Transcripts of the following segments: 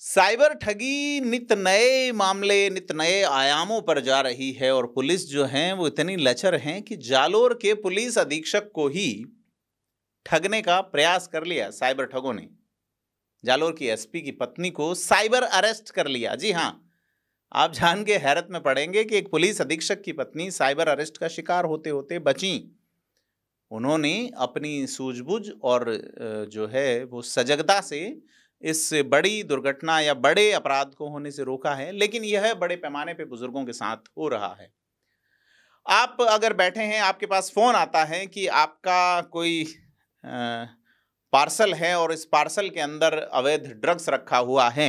cyber ठगी नित नए मामले नित नए आयामों पर जा रही है और पुलिस जो है वो इतनी लचर है कि जालोर के पुलिस अधीक्षक को ही ठगने का प्रयास कर लिया साइबर ठगों ने जालोर की एसपी की पत्नी को साइबर अरेस्ट कर लिया जी हाँ आप जान के हैरत में पड़ेंगे कि एक पुलिस अधीक्षक की पत्नी साइबर अरेस्ट का शिकार होते होते बची उन्होंने अपनी सूझबूझ और जो है वो सजगता से इस बड़ी दुर्घटना या बड़े अपराध को होने से रोका है लेकिन यह बड़े पैमाने पे बुजुर्गों के साथ हो रहा है आप अगर बैठे हैं आपके पास फ़ोन आता है कि आपका कोई आ, पार्सल है और इस पार्सल के अंदर अवैध ड्रग्स रखा हुआ है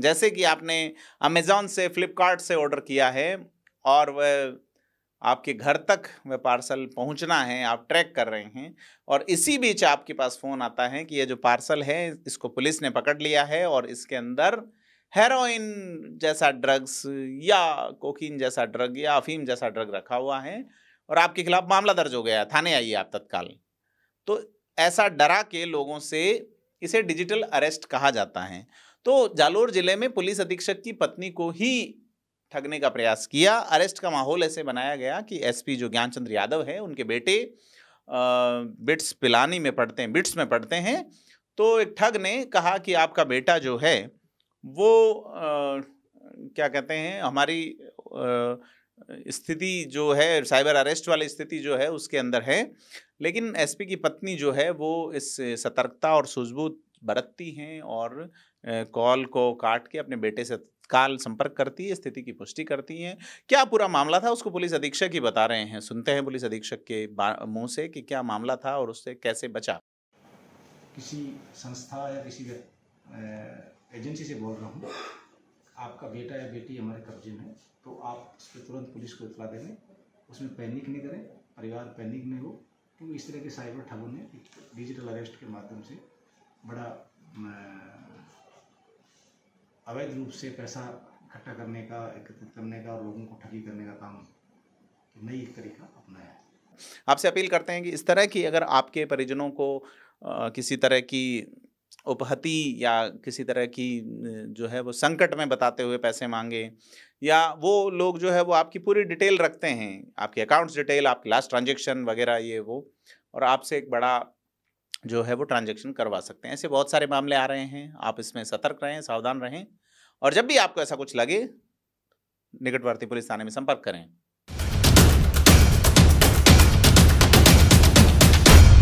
जैसे कि आपने अमेज़ोन से फ्लिपकार्ट से ऑर्डर किया है और वह आपके घर तक वह पार्सल पहुंचना है आप ट्रैक कर रहे हैं और इसी बीच आपके पास फ़ोन आता है कि ये जो पार्सल है इसको पुलिस ने पकड़ लिया है और इसके अंदर हेरोइन जैसा ड्रग्स या कोकीन जैसा ड्रग या अफीम जैसा ड्रग रखा हुआ है और आपके खिलाफ मामला दर्ज हो गया थाने आइए आप तत्काल तो ऐसा डरा के लोगों से इसे डिजिटल अरेस्ट कहा जाता है तो जालोर ज़िले में पुलिस अधीक्षक की पत्नी को ही ठगने का प्रयास किया अरेस्ट का माहौल ऐसे बनाया गया कि एसपी जो ज्ञानचंद्र यादव है उनके बेटे बिट्स पिलानी में पढ़ते हैं बिट्स में पढ़ते हैं तो एक ठग ने कहा कि आपका बेटा जो है वो आ, क्या कहते हैं हमारी स्थिति जो है साइबर अरेस्ट वाली स्थिति जो है उसके अंदर है लेकिन एसपी की पत्नी जो है वो इस सतर्कता और सूझबूझ बरतती हैं और कॉल को काट के अपने बेटे से काल संपर्क करती है स्थिति की पुष्टि करती हैं क्या पूरा मामला था उसको पुलिस अधीक्षक ही बता रहे हैं सुनते हैं पुलिस अधीक्षक के मुंह से कि क्या मामला था और उससे कैसे बचा किसी संस्था या किसी एजेंसी से बोल रहा हूँ आपका बेटा या बेटी हमारे कब्जे में तो आप उस पर तुरंत पुलिस को इतला दे उसमें पैनिक नहीं करें परिवार पैनिक नहीं हो क्योंकि इस तरह के साइबर ठगों ने डिजिटल अरेस्ट के माध्यम से बड़ा अवैध रूप से पैसा इकट्ठा करने का एकत्रित करने का और लोगों को ठगी करने का काम नई एक तरीका अपनाया है आपसे अपील करते हैं कि इस तरह की अगर आपके परिजनों को आ, किसी तरह की उपहति या किसी तरह की जो है वो संकट में बताते हुए पैसे मांगे या वो लोग जो है वो आपकी पूरी डिटेल रखते हैं आपके अकाउंट्स डिटेल आपकी लास्ट ट्रांजेक्शन वगैरह ये वो और आपसे एक बड़ा जो है वो ट्रांजेक्शन करवा सकते हैं ऐसे बहुत सारे मामले आ रहे हैं आप इसमें सतर्क रहें सावधान रहें और जब भी आपको ऐसा कुछ लगे निकटवर्ती पुलिस थाने में संपर्क करें